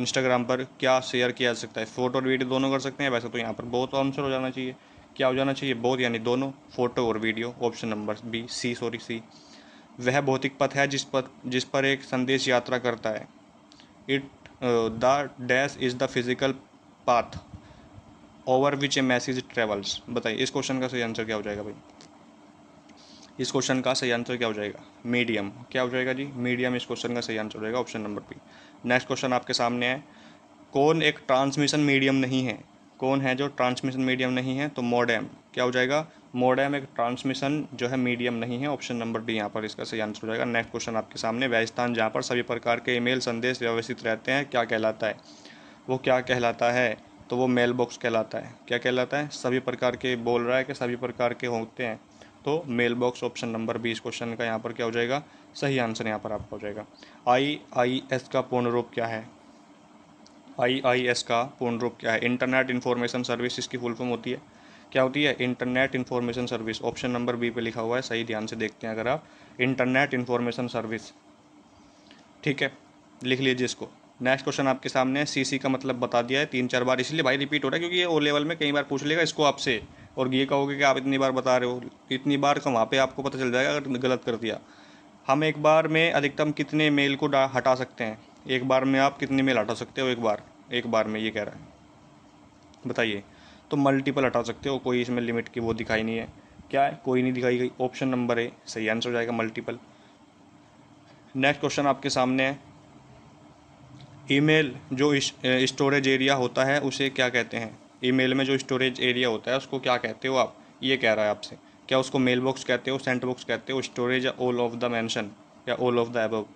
इंस्टाग्राम पर क्या शेयर किया जा सकता है फ़ोटो और वीडियो दोनों कर सकते हैं वैसे तो यहाँ पर बहुत आंसर हो जाना चाहिए क्या हो जाना चाहिए बहुत यानी दोनों फ़ोटो और video option number B C sorry C वह भौतिक पथ है जिस पर जिस पर एक संदेश यात्रा करता है it the dash is the physical path over which a message travels बताइए इस क्वेश्चन का सही आंसर क्या हो जाएगा भाई इस क्वेश्चन का सही आंसर क्या हो जाएगा मीडियम क्या हो जाएगा जी मीडियम इस क्वेश्चन का सही आंसर हो जाएगा option number B next question आपके सामने है कौन एक ट्रांसमिशन मीडियम नहीं है कौन है जो ट्रांसमिशन मीडियम नहीं है तो मोडेम क्या हो जाएगा मोडेम एक ट्रांसमिशन जो है मीडियम नहीं है ऑप्शन नंबर डी यहाँ पर इसका सही आंसर हो जाएगा नेक्स्ट क्वेश्चन आपके सामने वह स्थान जहाँ पर सभी प्रकार के ईमेल संदेश व्यवस्थित रहते हैं क्या कहलाता है वो क्या कहलाता है तो वो मेल बॉक्स कहलाता है क्या कहलाता है सभी प्रकार के बोल रहा है कि सभी प्रकार के होते हैं तो मेल बॉक्स ऑप्शन नंबर बीस क्वेश्चन का यहाँ पर क्या हो जाएगा सही आंसर यहाँ पर आपका हो जाएगा आई आई एस का पूर्ण रूप क्या है आई आई एस का पूर्ण रूप क्या है इंटरनेट इन्फॉर्मेशन सर्विस इसकी फुल फॉर्म होती है क्या होती है internet information service option number B पे लिखा हुआ है सही ध्यान से देखते हैं अगर आप इंटरनेट इन्फॉर्मेशन सर्विस ठीक है लिख लीजिए इसको नेक्स्ट क्वेश्चन आपके सामने सी सी का मतलब बता दिया है तीन चार बार इसलिए भाई रिपीट हो रहा है क्योंकि ये ओ लेवल में कई बार पूछ लेगा इसको आपसे और ये कहोगे कि आप इतनी बार बता रहे हो इतनी बार का वहाँ पे आपको पता चल जाएगा अगर गलत कर दिया हम एक बार में अधिकतम कितने मेल को हटा सकते हैं एक बार में आप कितने मेल हटा सकते हो एक बार एक बार में ये कह रहा है बताइए तो मल्टीपल हटा सकते हो कोई इसमें लिमिट की वो दिखाई नहीं है क्या है कोई नहीं दिखाई गई ऑप्शन नंबर ए सही आंसर हो जाएगा मल्टीपल नेक्स्ट क्वेश्चन आपके सामने है ईमेल जो स्टोरेज एरिया होता है उसे क्या कहते हैं ईमेल में जो स्टोरेज एरिया होता है उसको क्या कहते हो आप ये कह रहा है आपसे क्या उसको मेल बॉक्स कहते हो सेंट बॉक्स कहते हो स्टोरेज या ऑल ऑफ द मैंशन या ऑल ऑफ द एबव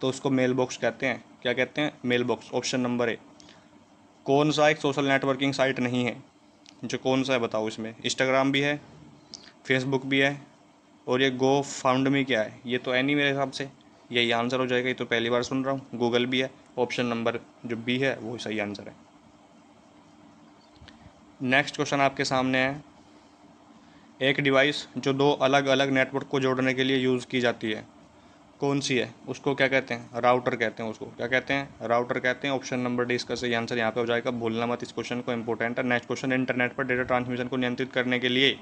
तो उसको मेल बॉक्स कहते हैं क्या कहते हैं mail box option number A कौन सा एक सोशल नेटवर्किंग साइट नहीं है जो कौन सा है बताओ इसमें इंस्टाग्राम भी है फेसबुक भी है और ये गो फाउंड में क्या है ये तो है नहीं मेरे हिसाब से यही आंसर हो जाएगा ये तो पहली बार सुन रहा हूँ गूगल भी है ऑप्शन नंबर जो बी है वो सही आंसर है नेक्स्ट क्वेश्चन आपके सामने है एक डिवाइस जो दो अलग अलग नेटवर्क को जोड़ने के लिए यूज़ की जाती है कौन सी है उसको क्या कहते हैं राउटर कहते हैं उसको क्या कहते हैं राउटर कहते हैं ऑप्शन नंबर डी इसका सही आंसर यहाँ पे हो जाएगा भूलना मत इस क्वेश्चन को इंपॉर्टेंट है नेक्स्ट क्वेश्चन इंटरनेट पर डेटा ट्रांसमिशन को नियंत्रित करने के लिए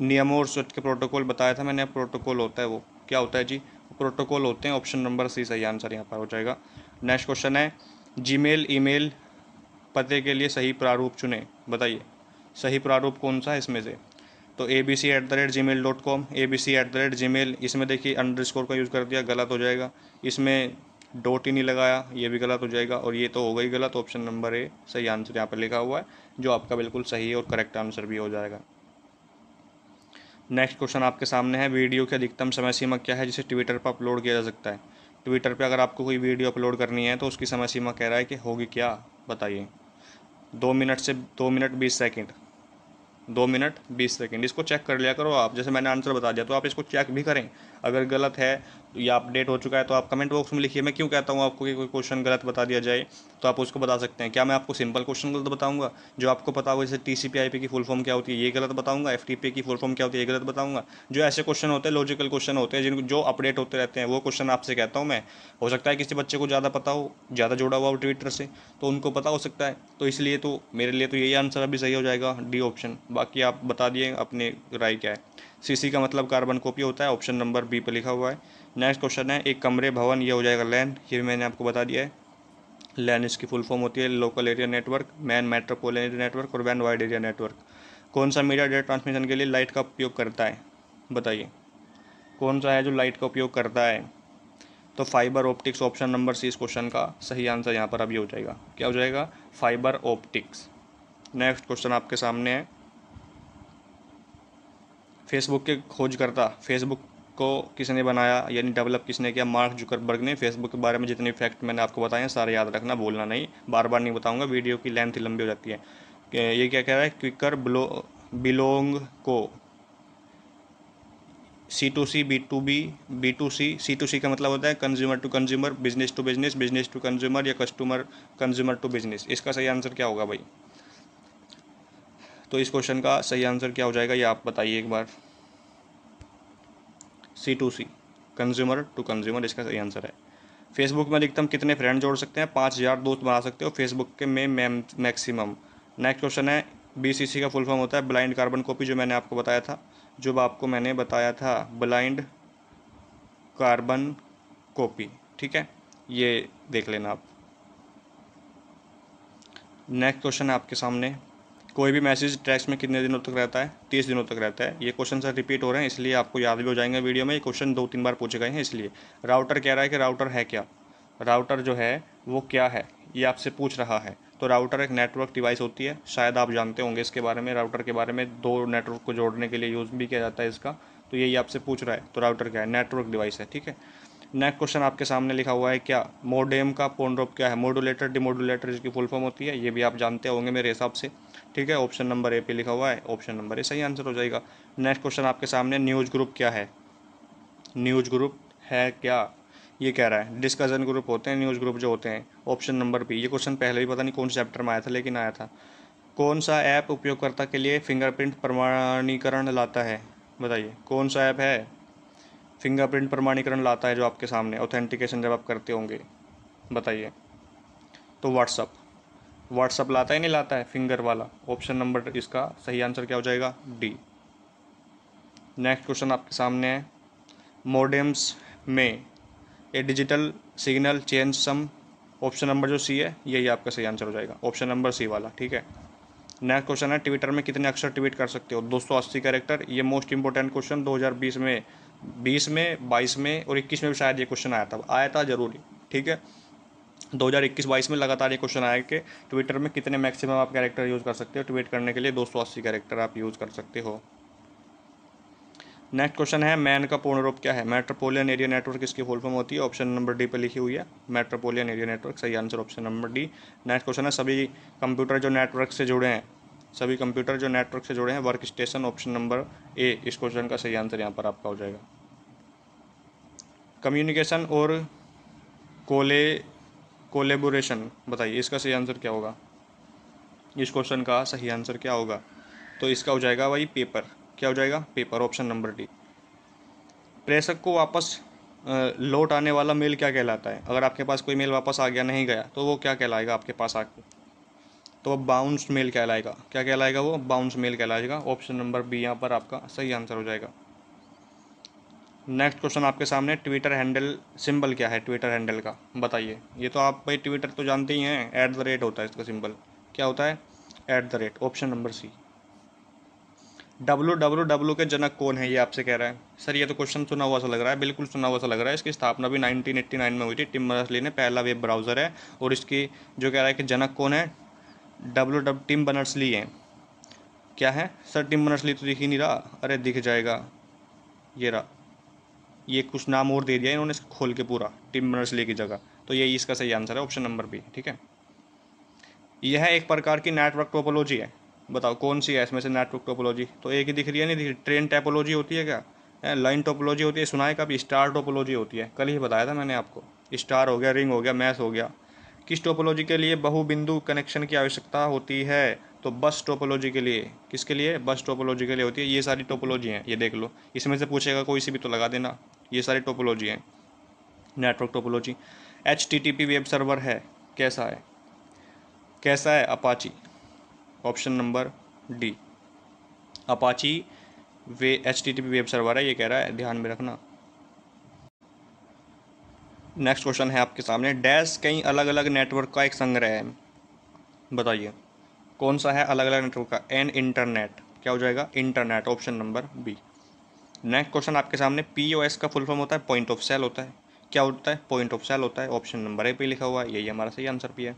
नियमों और के प्रोटोकॉल बताया था मैंने प्रोटोकॉल होता है वो क्या होता है जी प्रोटोकॉल होते हैं ऑप्शन नंबर सी सही आंसर यहाँ पर हो जाएगा नेक्स्ट क्वेश्चन है जीमेल ईमेल पते के लिए सही प्रारूप चुने बताइए सही प्रारूप कौन सा है इसमें से तो A B C at the rate Gmail dot com A B C at the rate Gmail इसमें देखिए अंडर स्कोर का यूज़ कर दिया गलत हो जाएगा इसमें डॉट ही नहीं लगाया ये भी गलत हो जाएगा और ये तो हो गई गलत ऑप्शन नंबर ए सही आंसर यहाँ पर लिखा हुआ है जो आपका बिल्कुल सही और करेक्ट आंसर भी हो जाएगा नेक्स्ट क्वेश्चन आपके सामने है वीडियो की अधिकतम समय सीमा क्या है जिसे ट्विटर पर अपलोड किया जा सकता है ट्विटर पर अगर आपको कोई वीडियो अपलोड करनी है तो उसकी समय सीमा कह रहा है कि होगी क्या बताइए दो मिनट से दो मिनट बीस सेकेंड दो मिनट बीस सेकेंड इसको चेक कर लिया करो आप जैसे मैंने आंसर बता दिया तो आप इसको चेक भी करें अगर गलत है तो या अपडेट हो चुका है तो आप कमेंट बॉक्स में लिखिए मैं क्यों कहता हूँ आपको कि कोई क्वेश्चन गलत बता दिया जाए तो आप उसको बता सकते हैं क्या मैं आपको सिंपल क्वेश्चन गलत बताऊंगा जो आपको पता हो जैसे T C P I P की फुल फॉर्म क्या होती है ये गलत बताऊंगा एफ टी पी की फुल फॉर्म क्या होती है ये गलत बताऊंगा जो ऐसे क्वेश्चन होते हैं लॉजिकल क्वेश्चन होते हैं जिनको जो अपडेट होते रहते हैं वो क्वेश्चन आपसे कहता हूँ मैं हो सकता है किसी बच्चे को ज़्यादा पता हो ज़्यादा जुड़ा हुआ हो ट्विटर से तो उनको पता हो सकता है तो इसलिए तो मेरे लिए तो यही आंसर अभी सही हो जाएगा डी ऑप्शन बाकी आप बता दिए अपने राय क्या है सीसी का मतलब कार्बन कॉपी होता है ऑप्शन नंबर बी पर लिखा हुआ है नेक्स्ट क्वेश्चन है एक कमरे भवन ये हो जाएगा लैन ये भी मैंने आपको बता दिया है लैन इसकी फुल फॉर्म होती है local area network MAN metropolitan area network और वैन वाइड एरिया नेटवर्क कौन सा मीडिया डेटा ट्रांसमिशन के लिए लाइट का उपयोग करता है बताइए कौन सा है जो लाइट का उपयोग करता है तो fibre optics option number C इस क्वेश्चन का सही आंसर यहाँ पर अभी हो जाएगा क्या हो जाएगा फाइबर ऑप्टिक्स नेक्स्ट क्वेश्चन आपके सामने है फेसबुक के खोजकर्ता फेसबुक को किसने बनाया यानी डेवलप किसने किया मार्क जुकरबर्ग ने फेसबुक के बारे में जितने फैक्ट मैंने आपको बताए हैं सारे याद रखना बोलना नहीं बार बार नहीं बताऊंगा वीडियो की लेंथ लंबी हो जाती है ये क्या कह रहा है क्विकर ब्लो बिलोंग को C to C B to B B to C C to C का मतलब होता है consumer to consumer business to business business to consumer या कस्टमर कंज्यूमर टू बिजनेस इसका सही आंसर क्या होगा भाई तो इस क्वेश्चन का सही आंसर क्या हो जाएगा ये आप बताइए एक बार C to C consumer to consumer इसका सही आंसर है फेसबुक में अधिकतम कितने फ्रेंड जोड़ सकते हैं पाँच हज़ार दोस्त बना सकते हो फेसबुक के में मैक्सिमम नेक्स्ट क्वेश्चन है बीसीसी का फुल फॉर्म होता है ब्लाइंड कार्बन कॉपी जो मैंने आपको बताया था जो आपको मैंने बताया था ब्लाइंड कार्बन कॉपी ठीक है ये देख लेना आप नेक्स्ट क्वेश्चन है आपके सामने कोई भी मैसेज टेक्स्ट में कितने दिनों तक रहता है तीस दिनों तक रहता है ये क्वेश्चन सर रिपीट हो रहे हैं इसलिए आपको याद भी हो जाएंगे वीडियो में ये क्वेश्चन दो तीन बार पूछे गए हैं इसलिए राउटर कह रहा है कि राउटर है क्या राउटर जो है वो क्या है ये आपसे पूछ रहा है तो राउटर एक नेटवर्क डिवाइस होती है शायद आप जानते होंगे इसके बारे में राउटर के बारे में दो नेटवर्क को जोड़ने के लिए यूज़ भी किया जाता है इसका तो यही आपसे पूछ रहा है तो राउटर क्या है नेटवर्क डिवाइस है ठीक है नेक्स्ट क्वेश्चन आपके सामने लिखा हुआ है क्या मोडेम का पोनड्रॉप क्या है मोडुलेटर डिमोडुलेटर जिसकी फुल फॉर्म होती है ये भी आप जानते होंगे मेरे हिसाब से ठीक है ऑप्शन नंबर ए पे लिखा हुआ है ऑप्शन नंबर ए सही आंसर हो जाएगा नेक्स्ट क्वेश्चन आपके सामने न्यूज ग्रुप क्या है न्यूज ग्रुप है क्या ये कह रहा है डिस्कशन ग्रुप होते हैं न्यूज़ ग्रुप जो होते हैं ऑप्शन नंबर बी ये क्वेश्चन पहले भी पता नहीं कौन से चैप्टर में आया था लेकिन आया था कौन सा ऐप उपयोगकर्ता के लिए फिंगरप्रिंट प्रमाणीकरण लाता है बताइए कौन सा ऐप है फिंगरप्रिंट प्रमाणीकरण लाता है जो आपके सामने ऑथेंटिकेशन जब आप करते होंगे बताइए तो व्हाट्सअप व्हाट्सअप लाता है नहीं लाता है फिंगर वाला ऑप्शन नंबर इसका सही आंसर क्या हो जाएगा डी नेक्स्ट क्वेश्चन आपके सामने है मोडेम्स में a digital signal change some option number जो सी है यही आपका सही आंसर हो जाएगा ऑप्शन नंबर सी वाला ठीक है नेक्स्ट क्वेश्चन है ट्विटर में कितने अक्षर ट्वीट कर सकते हो 280 कैरेक्टर ये मोस्ट इंपॉर्टेंट क्वेश्चन 2020 में 20 में 22 में और 21 में भी शायद ये क्वेश्चन आया था आया था जरूरी ठीक है दो हज़ार इक्कीस बाईस में लगातार ये क्वेश्चन आया कि ट्विटर में कितने मैक्सिमम आप कैरेक्टर यूज़ कर सकते हो ट्वीट करने के लिए दो सौ अस्सी कैरेक्टर आप यूज़ कर सकते हो नेक्स्ट क्वेश्चन है मैन का पूर्ण रूप क्या है मेट्रोपोलियन एरिया नेटवर्क इसकी फुल फॉर्म होती है ऑप्शन नंबर डी पे लिखी हुई है मेट्रोपोलियन एरिया नेटवर्क सही answer option number D next question है सभी कंप्यूटर जो नेटवर्क से जुड़े हैं सभी कंप्यूटर जो नेटवर्क से जुड़े हैं work station option number A इस क्वेश्चन का सही आंसर यहाँ पर आपका हो जाएगा कम्युनिकेशन और कोले कोलेबोरेशन बताइए इसका सही आंसर क्या होगा इस क्वेश्चन का सही आंसर क्या होगा तो इसका हो जाएगा भाई पेपर क्या हो जाएगा पेपर ऑप्शन नंबर डी प्रेषक को वापस लौट आने वाला मेल क्या कहलाता है अगर आपके पास कोई मेल वापस आ गया नहीं गया तो वो क्या कहलाएगा आपके पास आके तो अब बाउंस मेल कहलाएगा क्या कहलाएगा वो बाउंस मेल कहलाएगा ऑप्शन नंबर बी यहाँ पर आपका सही आंसर हो जाएगा नेक्स्ट क्वेश्चन आपके सामने ट्विटर हैंडल सिंबल क्या है ट्विटर हैंडल का बताइए ये तो आप भाई ट्विटर तो जानते ही हैं ऐट द रेट होता है इसका सिंबल क्या होता है at the rate option number C W W W के जनक कौन है ये आपसे कह रहा है सर ये तो क्वेश्चन सुना हुआ सा लग रहा है बिल्कुल सुना हुआ सा लग रहा है इसकी स्थापना भी 1989 में हुई थी टिम बनर्सली ने पहला वेब ब्राउज़र है और इसकी जो कह रहा है कि जनक कौन है डब्लू डब टिम बनर्सली है क्या है सर टिम बनर्सली तो दिख ही नहीं रहा अरे दिख जाएगा ये रहा ये कुछ नाम और दे दिया इन्होंने इसको खोल के पूरा टिम ले की जगह तो यही इसका सही आंसर है ऑप्शन नंबर बी ठीक है यह एक प्रकार की नेटवर्क टोपोलॉजी है बताओ कौन सी है इसमें से नेटवर्क टोपोलॉजी तो एक ही दिख रही है नहीं दिख रही ट्रेन टेपोलॉजी होती है क्या लाइन टोपोलॉजी होती है सुनाए कभी स्टार टोपोलॉजी होती है कल ही बताया था मैंने आपको स्टार हो गया रिंग हो गया मैथ हो गया किस टोपोलॉजी के लिए बहुबिंदु कनेक्शन की आवश्यकता होती है तो बस टोपोलॉजी के लिए किसके लिए बस टोपोलॉजी के लिए होती है ये सारी टोपोलॉजी हैं ये देख लो इसमें से पूछेगा कोई सी भी तो लगा देना ये सारी टोपोलॉजी हैं network topology H T T P web server है कैसा है कैसा है Apache option number D Apache वे H T T P web server है ये कह रहा है ध्यान में रखना नेक्स्ट क्वेश्चन है आपके सामने डैश कई अलग अलग नेटवर्क का एक संग्रह है बताइए कौन सा है अलग अलग नेटवर्क का एन इंटरनेट क्या हो जाएगा internet option number B next question आपके सामने पी ओ एस का फुल फॉर्म होता है पॉइंट ऑफ सेल होता है क्या होता है पॉइंट ऑफ सेल होता है ऑप्शन नंबर ए पे लिखा हुआ है यही हमारा सही आंसर भी है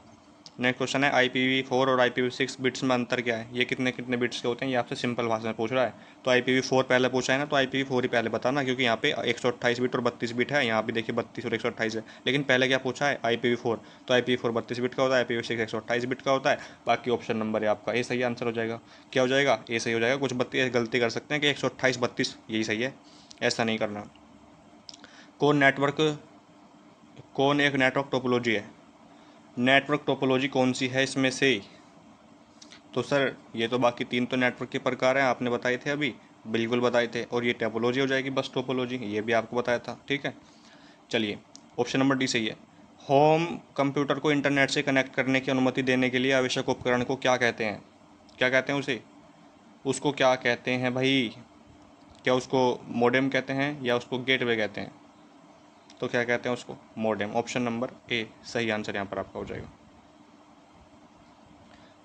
नेक्स्ट क्वेश्चन है आई पी वी फोर और I P V six bits में अंतर क्या है ये कितने कितने बिट्स के होते हैं ये आपसे सिंपल भाषा में पूछ रहा है तो आई पी वी फोर पहले पूछा है ना तो आई पी वी फोर ही पहले बताना क्योंकि यहाँ पे एक सौ बिट और बत्तीस बिट है यहाँ पे देखिए बत्तीस और एक सौ है लेकिन पहले क्या पूछा है आई पी वी फोर तो आई पी वी फोर बत्तीस बिट का होता है आई पी वी सिक्स सौ बिट का होता है बाकी ऑप्शन नंबर है आपका ये सही आंसर हो जाएगा क्या हो जाएगा ये सही हो जाएगा कुछ बत्तीस गलती कर सकते हैं कि एक सौ बत्तीस यही सही है ऐसा नहीं करना कौन नेटवर्क कौन एक नेटवर्क टोपोलॉजी है नेटवर्क टोपोलॉजी कौन सी है इसमें से तो सर ये तो बाकी तीन तो नेटवर्क के प्रकार हैं आपने बताए थे अभी बिल्कुल बताए थे और ये टेपोलॉजी हो जाएगी बस टोपोलॉजी ये भी आपको बताया था ठीक है चलिए ऑप्शन नंबर डी सही है होम कंप्यूटर को इंटरनेट से कनेक्ट करने की अनुमति देने के लिए आवश्यक उपकरण को क्या कहते हैं क्या कहते हैं उसे उसको क्या कहते हैं भाई क्या उसको मोडेम कहते हैं या उसको गेटवे कहते हैं तो क्या कहते हैं उसको मोडेम ऑप्शन नंबर ए सही आंसर यहाँ पर आपका हो जाएगा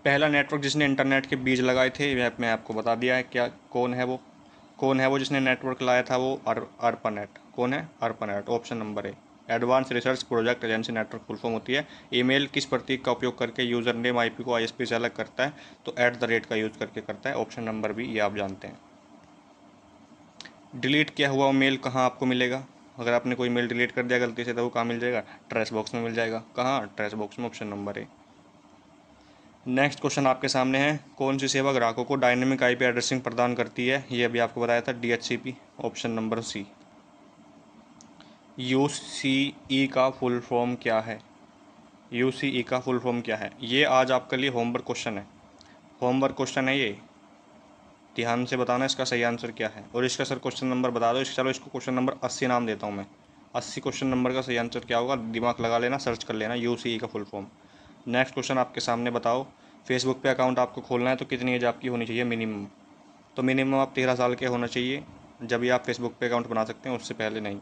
पहला नेटवर्क जिसने इंटरनेट के बीज लगाए थे मैं आपको बता दिया है क्या कौन है वो कौन है वो जिसने नेटवर्क लाया था वो अर अर्पनेट कौन है ARPANET option number A advance research project agency network full form होती है ईमेल किस प्रतीक का उपयोग करके यूजर नेम आईपी को आईएसपी से अलग करता है तो ऐट द रेट का यूज करके करता है ऑप्शन नंबर बी ये आप जानते हैं डिलीट किया हुआ मेल कहाँ आपको मिलेगा अगर आपने कोई मेल डिलीट कर दिया गलती से तो वो कहाँ मिल जाएगा ट्रेस बॉक्स में मिल जाएगा कहाँ ट्रेस बॉक्स में option number A next question आपके सामने है कौन सी सेवा ग्राहकों को डायनेमिक आईपी एड्रेसिंग प्रदान करती है ये अभी आपको बताया था DHCP option number C U C E का फुल फॉर्म क्या है यू सी ई का फुल फॉर्म क्या है ये आज आपके लिए होमवर्क क्वेश्चन है होमवर्क क्वेश्चन है ये ध्यान से बताना इसका सही आंसर क्या है और इसका सर क्वेश्चन नंबर बता दो चलो इसको क्वेश्चन नंबर अस्सी नाम देता हूँ मैं अस्सी क्वेश्चन नंबर का सही आंसर क्या होगा दिमाग लगा लेना सर्च कर लेना यू e का फुल फॉर्म नेक्स्ट क्वेश्चन आपके सामने बताओ फेसबुक पे अकाउंट आपको खोलना है तो कितनी एज आपकी होनी चाहिए मिनिमम तो मिनिमम आप तेरह साल के होना चाहिए जब भी आप फेसबुक पे अकाउंट बना सकते हैं उससे पहले नहीं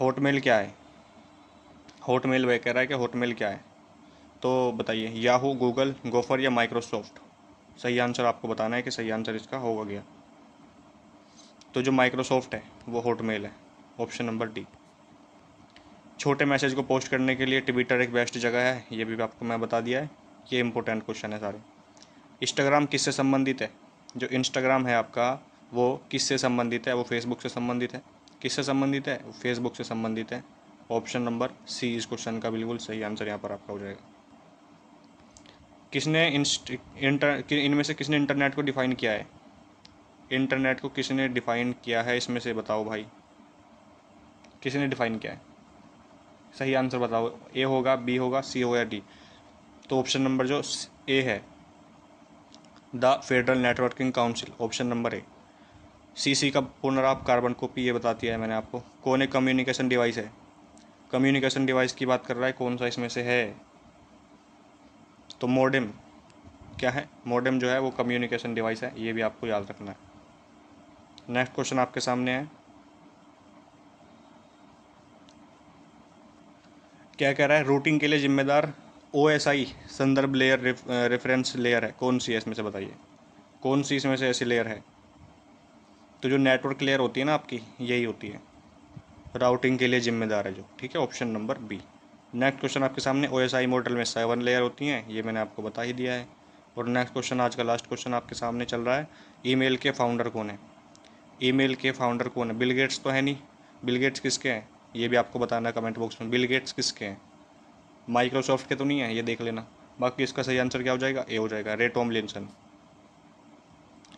हॉटमेल क्या है हॉटमेल वह कह रहा है कि हॉटमेल क्या है तो बताइए याहू गूगल गोफर या माइक्रोसॉफ्ट सही आंसर आपको बताना है कि सही आंसर इसका होगा गया तो जो माइक्रोसॉफ्ट है वो हॉटमेल है ऑप्शन नंबर डी छोटे मैसेज को पोस्ट करने के लिए ट्विटर एक बेस्ट जगह है ये भी आपको मैं बता दिया है ये इंपॉर्टेंट क्वेश्चन है सारे इंस्टाग्राम किससे संबंधित है जो इंस्टाग्राम है आपका वो किससे संबंधित है वो फेसबुक से संबंधित है किससे संबंधित है वो फेसबुक से संबंधित है ऑप्शन नंबर सी इस क्वेश्चन का बिल्कुल सही आंसर यहाँ पर आपका हो जाएगा किसने इंटर इनमें से किसने इंटरनेट को डिफाइन किया है इंटरनेट को किसने डिफाइन किया है इसमें से बताओ भाई किसने डिफाइन किया है सही आंसर बताओ ए होगा बी होगा सी होगा डी तो ऑप्शन नंबर जो ए है the federal networking council option number A CC का पुनराप कार्बन कॉपी ये बताती है मैंने आपको कौन एक कम्युनिकेशन डिवाइस है कम्युनिकेशन डिवाइस की बात कर रहा है कौन सा इसमें से है तो मोडेम क्या है मोडेम जो है वो कम्युनिकेशन डिवाइस है ये भी आपको याद रखना है नेक्स्ट क्वेश्चन आपके सामने है क्या कह रहा है रूटिंग के लिए जिम्मेदार ओ एस आई संदर्भ लेयर रेफरेंस लेयर है कौन सी है इसमें से बताइए कौन सी इसमें से ऐसी लेयर है तो जो नेटवर्क लेयर होती है ना आपकी यही होती है राउटिंग के लिए जिम्मेदार है जो ठीक है option number B next question आपके सामने ओ एस आई मॉडल में सेवन लेयर होती हैं ये मैंने आपको बता ही दिया है और नेक्स्ट क्वेश्चन आज का लास्ट क्वेश्चन आपके सामने चल रहा है ईमेल के फाउंडर कौन है ईमेल के फाउंडर कौन है बिल गेट्स तो है नहीं बिल गेट्स किसके हैं ये भी आपको बताना कमेंट बॉक्स में बिल गेट्स किसके हैं माइक्रोसॉफ्ट के तो नहीं है ये देख लेना बाकी इसका सही आंसर क्या हो जाएगा ए हो जाएगा रे लिंसन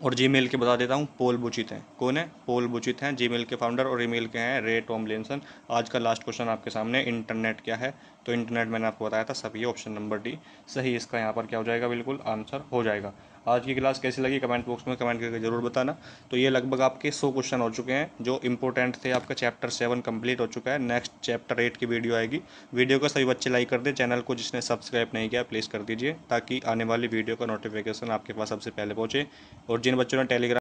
और जी के बता देता हूँ पोल बुचित हैं कौन है पोल बुचित हैं जी के फाउंडर और ई के हैं रे लेंसन आज का लास्ट क्वेश्चन आपके सामने इंटरनेट क्या है तो इंटरनेट मैंने आपको बताया था सभी ऑप्शन नंबर डी सही इसका यहाँ पर क्या हो जाएगा बिल्कुल आंसर हो जाएगा आज की क्लास कैसी लगी कमेंट बॉक्स में कमेंट करके जरूर बताना तो ये लगभग आपके सौ क्वेश्चन हो चुके हैं जो इंपॉर्टेंट थे आपका चैप्टर सेवन कंप्लीट हो चुका है नेक्स्ट चैप्टर एट की वीडियो आएगी वीडियो को सभी बच्चे लाइक कर दें चैनल को जिसने सब्सक्राइब नहीं किया प्लीज़ कर दीजिए ताकि आने वाली वीडियो का नोटिफिकेशन आपके पास सबसे पहले पहुँचे और जिन बच्चों ने टेलीग्राम